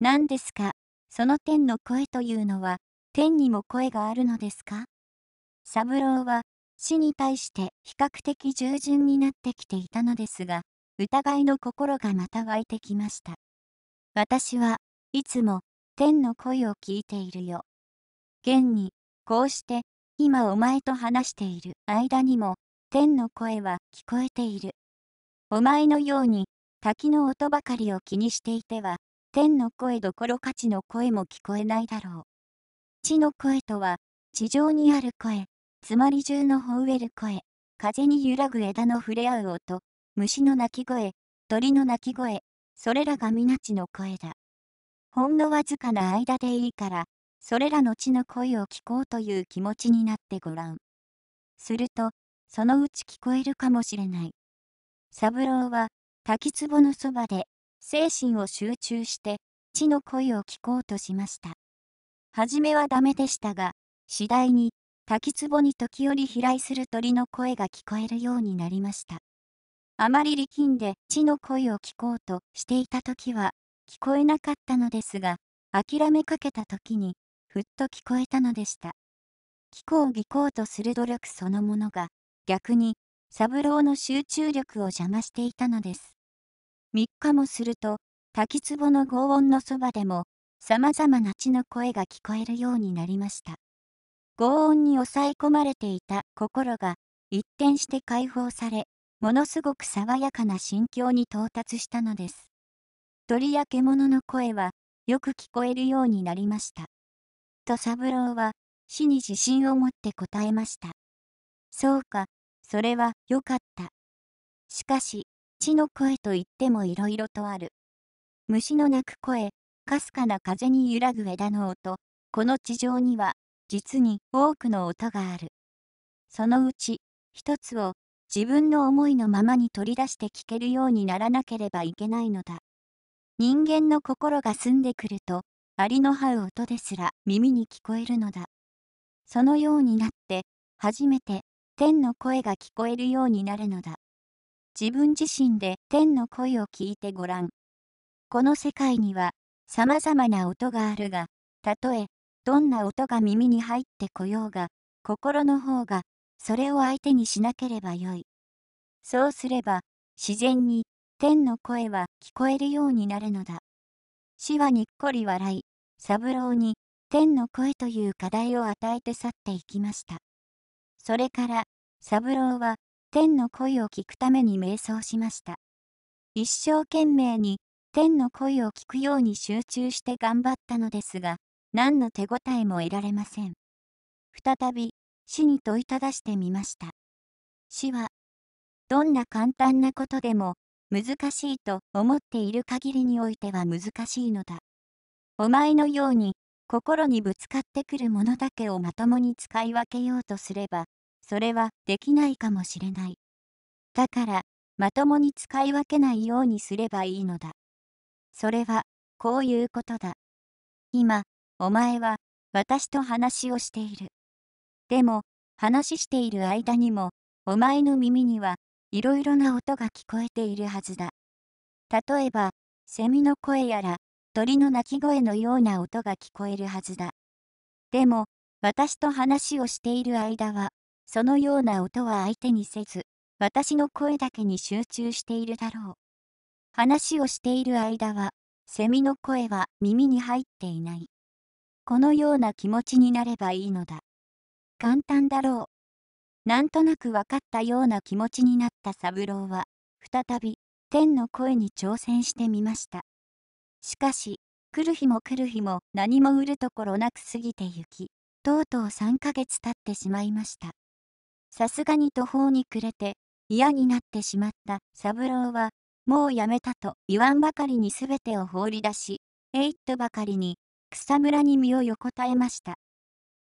何ですかその天の声というのは、天にも声があるのですか三郎は、死に対して比較的従順になってきていたのですが、疑いの心がまた湧いてきました。私はいつも天の声を聞いているよ。現に、こうして今お前と話している間にも天の声は聞こえている。お前のように滝の音ばかりを気にしていては天の声どころか地の声も聞こえないだろう。地の声とは、地上にある声、つまり中の吠える声、風に揺らぐ枝の触れ合う音、虫の鳴き声、鳥の鳴き声、それらが皆地の声だ。ほんのわずかな間でいいから、それらの地の声を聞こうという気持ちになってごらん。すると、そのうち聞こえるかもしれない。三郎は、滝壺のそばで、精神を集中して、地の声を聞こうとしました。初めはダメでしたが、次第に、滝壺に時折飛来する鳥の声が聞こえるようになりました。あまり力んで地の声を聞こうとしていた時は、聞こえなかったのですが、諦めかけた時に、ふっと聞こえたのでした。聞こう聞こうとする努力そのものが、逆に、三郎の集中力を邪魔していたのです。3日もすると、滝壺の轟音のそばでも、様々な血の声が聞こえるようになりました。轟音に抑え込まれていた心が、一転して解放され、ものすごく爽やかな心境に到達したのです。鳥や獣の声は、よく聞こえるようになりました。と三郎は、死に自信を持って答えました。そうか、それは良かった。しかし、虫の声といってもいろいろとある。虫の鳴く声、かすかな風に揺らぐ枝の音、この地上には、実に多くの音がある。そのうち、一つを、自分の思いのままに取り出して聞けるようにならなければいけないのだ。人間の心が澄んでくると、アリの這う音ですら耳に聞こえるのだ。そのようになって、初めて、天の声が聞こえるようになるのだ。自分自身で天の声を聞いてごらん。この世界には、様々な音があるが、たとえ、どんな音が耳に入ってこようが、心の方が、それを相手にしなければよい。そうすれば、自然に、天の声は聞こえるようになるのだ。死はにっこり笑い、三郎に、天の声という課題を与えて去っていきました。それから、三郎は、天の声を聞くために瞑想しました。一生懸命に天の声を聞くように集中して頑張ったのですが、何の手応えも得られません。再び死に問いただしてみました。死は、どんな簡単なことでも難しいと思っている限りにおいては難しいのだ。お前のように心にぶつかってくるものだけをまともに使い分けようとすれば、それはできないかもしれない。だから、まともに使い分けないようにすればいいのだ。それは、こういうことだ。今、お前は、私と話をしている。でも、話している間にも、お前の耳には、いろいろな音が聞こえているはずだ。例えば、セミの声やら、鳥の鳴き声のような音が聞こえるはずだ。でも、私と話をしている間は、そのような音は相手にせず、私の声だけに集中しているだろう。話をしている間は、セミの声は耳に入っていない。このような気持ちになればいいのだ。簡単だろう。なんとなく分かったような気持ちになった三郎は、再び、天の声に挑戦してみました。しかし、来る日も来る日も何も売るところなく過ぎてゆき、とうとう3ヶ月経ってしまいました。さすがに途方に暮れて、嫌になってしまった三郎は、もうやめたと言わんばかりに全てを放り出し、えいっとばかりに、草むらに身を横たえました。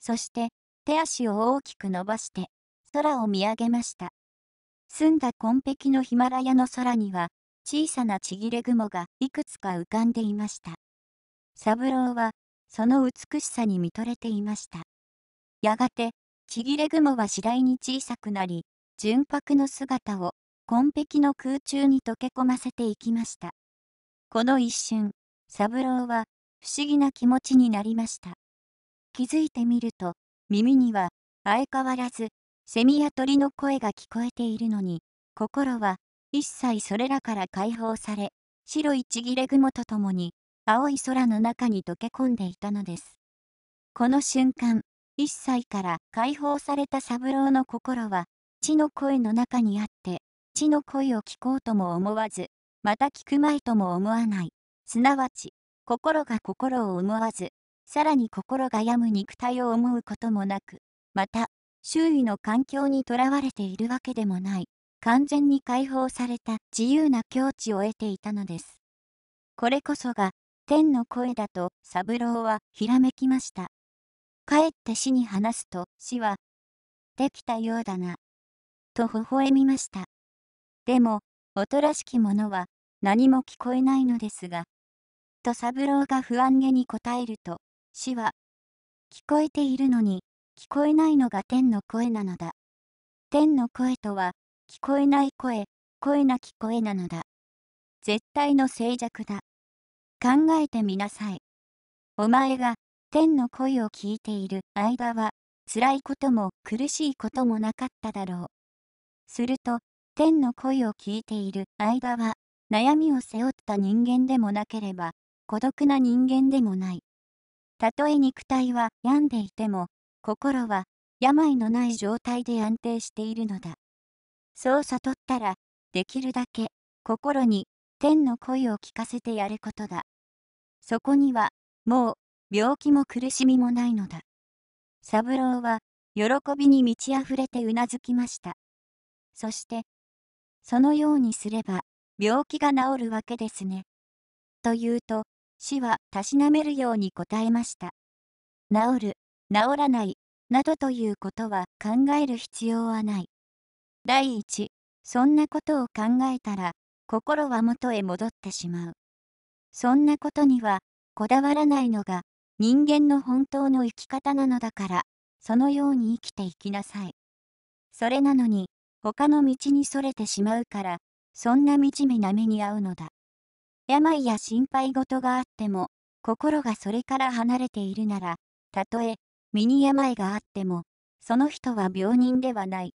そして、手足を大きく伸ばして、空を見上げました。澄んだ紺碧のヒマラヤの空には、小さなちぎれ雲がいくつか浮かんでいました。三郎は、その美しさに見とれていました。やがて、ちぎれ雲は次第に小さくなり、純白の姿を、紺碧の空中に溶け込ませていきました。この一瞬、三郎は、不思議な気持ちになりました。気づいてみると、耳には、相変わらず、セミや鳥の声が聞こえているのに、心は、一切それらから解放され、白いちぎれ雲とともに、青い空の中に溶け込んでいたのです。この瞬間、一切から解放された三郎の心は、地の声の中にあって、地の声を聞こうとも思わず、また聞くまいとも思わない。すなわち、心が心を思わず、さらに心が病む肉体を思うこともなく、また、周囲の環境にとらわれているわけでもない、完全に解放された自由な境地を得ていたのです。これこそが、天の声だと三郎はひらめきました。帰って死に話すと死は、できたようだな、と微笑みました。でも、音らしきものは何も聞こえないのですが、と三郎が不安げに答えると、死は、聞こえているのに、聞こえないのが天の声なのだ。天の声とは、聞こえない声、声なき声なのだ。絶対の静寂だ。考えてみなさい。お前が、天の声を聞いている間は、辛いことも苦しいこともなかっただろう。すると、天の声を聞いている間は、悩みを背負った人間でもなければ、孤独な人間でもない。たとえ肉体は病んでいても、心は病のない状態で安定しているのだ。そう悟ったら、できるだけ心に天の声を聞かせてやることだ。そこには、もう病気も苦しみもないのだ。三郎は、喜びに満ち溢れてうなずきました。そして、そのようにすれば、病気が治るわけですね。と言うと、死はたしなめるように答えました。治る、治らない、などということは考える必要はない。第一、そんなことを考えたら、心は元へ戻ってしまう。そんなことには、こだわらないのが人間の本当の生き方なのだから、そのように生きていきなさい。それなのに、他の道にそれてしまうから、そんな惨めな目に遭うのだ。病や心配事があっても、心がそれから離れているなら、たとえ、身に病があっても、その人は病人ではない。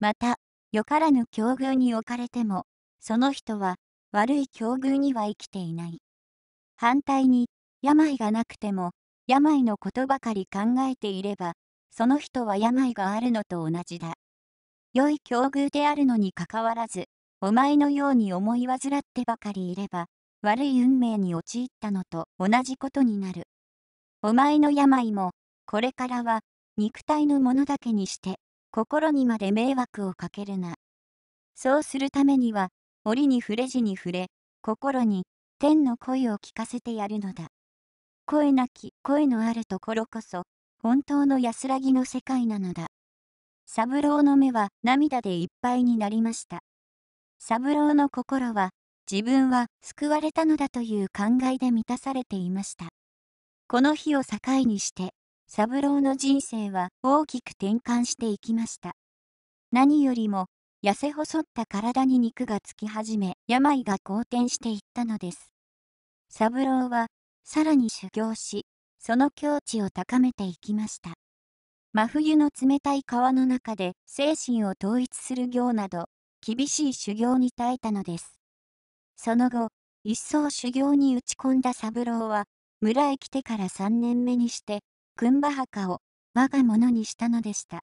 また、よからぬ境遇に置かれても、その人は悪い境遇には生きていない。反対に、病がなくても、病のことばかり考えていれば、その人は病があるのと同じだ。良い境遇であるのにかかわらず、お前のように思い患ってばかりいれば、悪い運命に陥ったのと同じことになる。お前の病も、これからは、肉体のものだけにして、心にまで迷惑をかけるな。そうするためには、折に触れ字に触れ、心に、天の声を聞かせてやるのだ。声なき声のあるところこそ本当の安らぎの世界なのだ三郎の目は涙でいっぱいになりました三郎の心は自分は救われたのだという感慨で満たされていましたこの日を境にして三郎の人生は大きく転換していきました何よりも痩せ細った体に肉がつき始め病が好転していったのです三郎はさらに修行し、その境地を高めていきました。真冬の冷たい川の中で精神を統一する行など、厳しい修行に耐えたのです。その後、一層修行に打ち込んだ三郎は、村へ来てから3年目にして、群馬墓を我がものにしたのでした。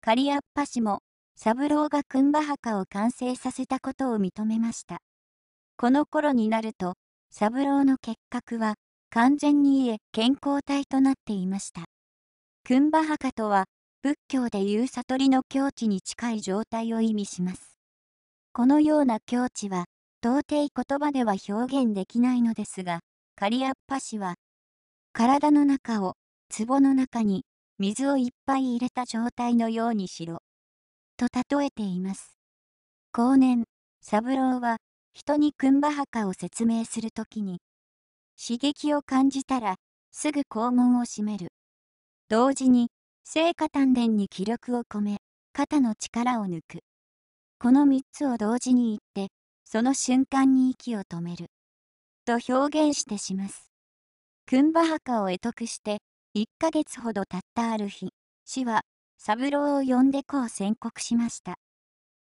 狩りっぱ氏も、三郎が群馬墓を完成させたことを認めました。この頃になると、三郎の結核は完全に家健康体となっていました。クンバ墓とは仏教でいう悟りの境地に近い状態を意味します。このような境地は到底言葉では表現できないのですが、カリアッパ氏は体の中を壺の中に水をいっぱい入れた状態のようにしろと例えています。後年、三郎は人にクンバハカを説明するときに、刺激を感じたら、すぐ肛門を閉める。同時に、聖火丹田に気力を込め、肩の力を抜く。この3つを同時に言って、その瞬間に息を止める。と表現してします。クンバハカを会得して、1ヶ月ほど経ったある日、市は、三郎を呼んでこう宣告しました。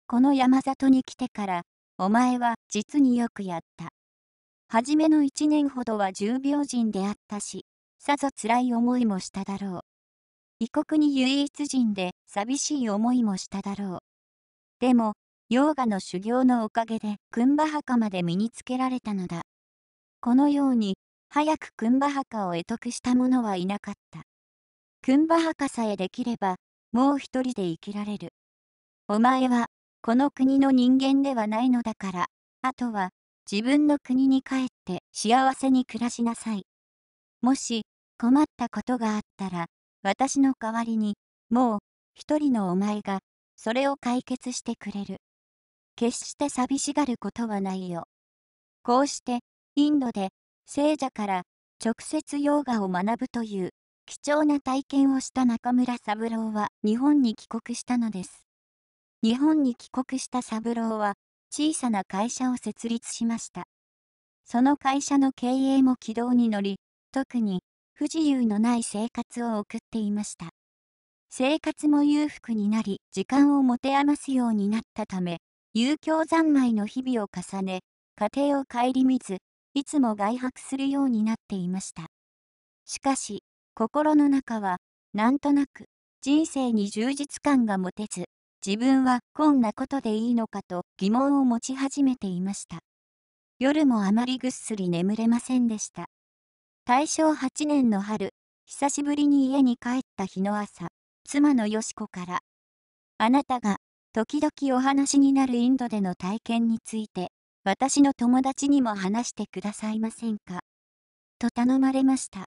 この山里に来てから、お前は、実によくやった。初めの一年ほどは重病人であったし、さぞ辛い思いもしただろう。異国に唯一人で寂しい思いもしただろう。でも、ヨーガの修行のおかげで、クンバ墓まで身につけられたのだ。このように、早くクンバ墓を得得した者はいなかった。クンバ墓さえできれば、もう一人で生きられる。お前は、この国の人間ではないのだから、あとは、自分の国に帰って幸せに暮らしなさい。もし、困ったことがあったら、私の代わりに、もう、一人のお前が、それを解決してくれる。決して寂しがることはないよ。こうして、インドで、聖者から、直接ヨガを学ぶという、貴重な体験をした中村三郎は、日本に帰国したのです。日本に帰国した三郎は、小さな会社を設立しました。その会社の経営も軌道に乗り、特に不自由のない生活を送っていました。生活も裕福になり、時間を持て余すようになったため、遊興三昧の日々を重ね、家庭を顧みず、いつも外泊するようになっていました。しかし、心の中は、なんとなく、人生に充実感が持てず、自分はこんなことでいいのかと疑問を持ち始めていました。夜もあまりぐっすり眠れませんでした。大正8年の春、久しぶりに家に帰った日の朝、妻のよしこから、あなたが時々お話になるインドでの体験について、私の友達にも話してくださいませんか。と頼まれました。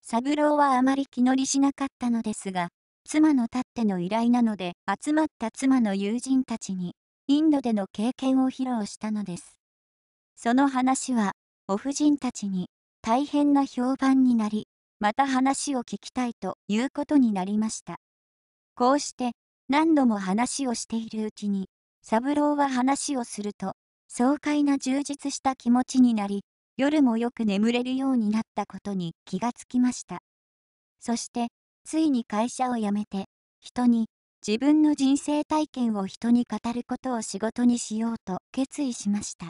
三郎はあまり気乗りしなかったのですが、妻のたっての依頼なので集まった妻の友人たちにインドでの経験を披露したのです。その話はお婦人たちに大変な評判になりまた話を聞きたいということになりました。こうして何度も話をしているうちに三郎は話をすると爽快な充実した気持ちになり夜もよく眠れるようになったことに気がつきました。そしてついに会社を辞めて、人に、自分の人生体験を人に語ることを仕事にしようと決意しました。